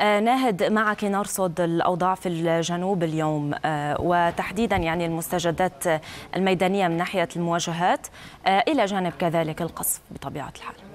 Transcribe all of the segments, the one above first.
آه، ناهد معك نرصد الأوضاع في الجنوب اليوم آه، وتحديدا يعني المستجدات الميدانية من ناحية المواجهات آه، إلى جانب كذلك القصف بطبيعة الحال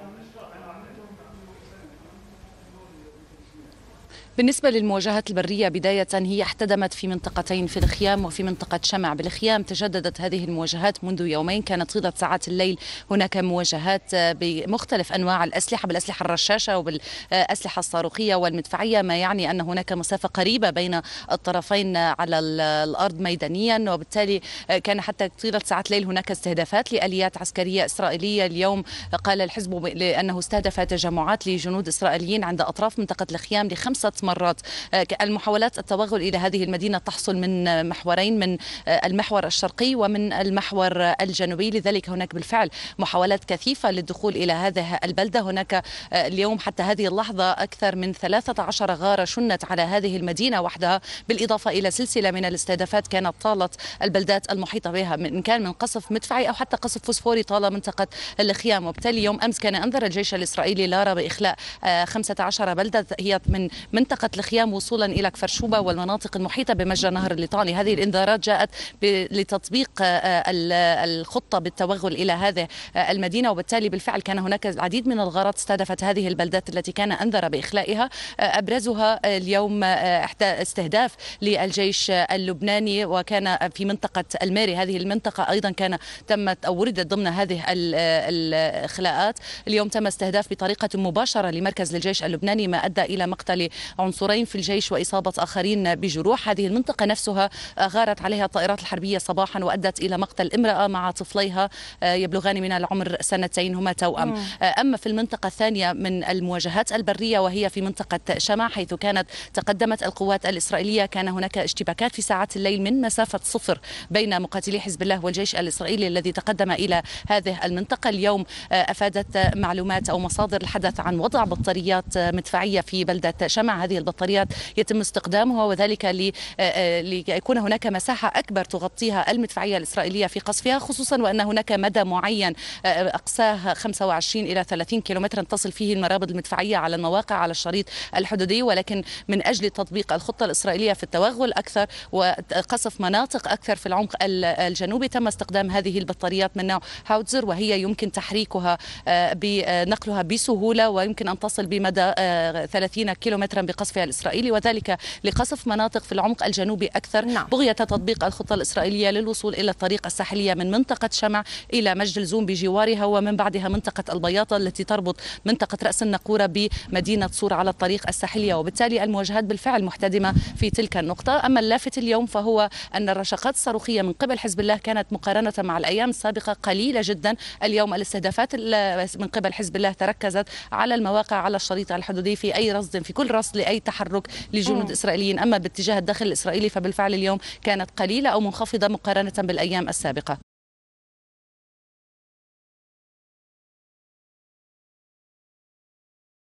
بالنسبة للمواجهات البرية بداية هي احتدمت في منطقتين في الخيام وفي منطقة شمع بالخيام تجددت هذه المواجهات منذ يومين كانت طيلة ساعات الليل هناك مواجهات بمختلف أنواع الأسلحة بالأسلحة الرشاشة وبالأسلحة الصاروخية والمدفعية ما يعني أن هناك مسافة قريبة بين الطرفين على الأرض ميدانيا وبالتالي كان حتى طيلة ساعات الليل هناك استهدافات لآليات عسكرية إسرائيلية اليوم قال الحزب أنه استهدف تجمعات لجنود إسرائيليين عند أطراف منطقة الخيام لخمسة مرات آه، المحاولات التوغل إلى هذه المدينة تحصل من آه، محورين من آه، المحور الشرقي ومن المحور الجنوبي لذلك هناك بالفعل محاولات كثيفة للدخول إلى هذه البلدة هناك اليوم حتى هذه اللحظة أكثر من 13 غارة شنت على هذه المدينة وحدها بالإضافة إلى سلسلة من الاستهدافات كانت طالت البلدات المحيطة بها إن كان من قصف مدفعي أو حتى قصف فوسفوري طال منطقة الخيام وبالتالي يوم أمس كان أنذر الجيش الإسرائيلي لارا بإخلاء 15 بلدة هي من منطقة منطقة الخيام وصولا إلى كفرشوبة والمناطق المحيطة بمجرى نهر الليطاني هذه الإنذارات جاءت لتطبيق آه، الخطة بالتوغل إلى هذه آه، المدينة وبالتالي بالفعل كان هناك العديد من الغارات استهدفت هذه البلدات التي كان أنذر بإخلائها آه، أبرزها اليوم إحدى استهداف للجيش اللبناني وكان في منطقة الماري هذه المنطقة أيضا كان تمت أو وردت ضمن هذه الإخلاءات اليوم تم استهداف بطريقة مباشرة لمركز للجيش اللبناني ما أدى إلى مقتل عنصرين في الجيش وإصابة آخرين بجروح هذه المنطقة نفسها آه، غارت عليها الطائرات الحربية صباحا وأدت إلى مقتل امرأة مع طفليها آه، يبلغان من العمر سنتين هما توأم آه، أما في المنطقة الثانية من المواجهات البرية وهي في منطقة شمع حيث كانت تقدمت القوات الإسرائيلية كان هناك اشتباكات في ساعات الليل من مسافة صفر بين مقاتلي حزب الله والجيش الإسرائيلي الذي تقدم إلى هذه المنطقة اليوم أفادت معلومات أو مصادر الحدث عن وضع بطاريات مدفعية في بلدة شمع هذه هذه البطاريات يتم استخدامها وذلك آه، آه، ليكون هناك مساحة أكبر تغطيها المدفعية الإسرائيلية في قصفها خصوصا وأن هناك مدى معين آه، أقصاه 25 إلى 30 كيلومترا تصل فيه المرابط المدفعية على المواقع على الشريط الحدودي ولكن من أجل تطبيق الخطة الإسرائيلية في التوغل أكثر وقصف مناطق أكثر في العمق الجنوبي تم استخدام هذه البطاريات من نوع هاوتزر وهي يمكن تحريكها بنقلها بسهولة ويمكن أن تصل بمدى 30 كيلومترا قصفها الإسرائيلي وذلك لقصف مناطق في العمق الجنوبي أكثر نعم. بغية تطبيق الخطة الإسرائيلية للوصول إلى الطريق الساحلية من منطقة شمع إلى مجد زوم بجوارها ومن بعدها منطقة البياطة التي تربط منطقة رأس النقورة بمدينة صور على الطريق الساحلية وبالتالي المواجهات بالفعل محتدمة في تلك النقطة أما اللافت اليوم فهو أن الرشقات الصاروخية من قبل حزب الله كانت مقارنة مع الأيام السابقة قليلة جدا اليوم الاستهدافات من قبل حزب الله تركزت على المواقع على الشريط الحدودي في أي رصد في كل رصد لاي تحرك لجنود اسرائيليين اما باتجاه الداخل الاسرائيلي فبالفعل اليوم كانت قليله او منخفضه مقارنه بالايام السابقه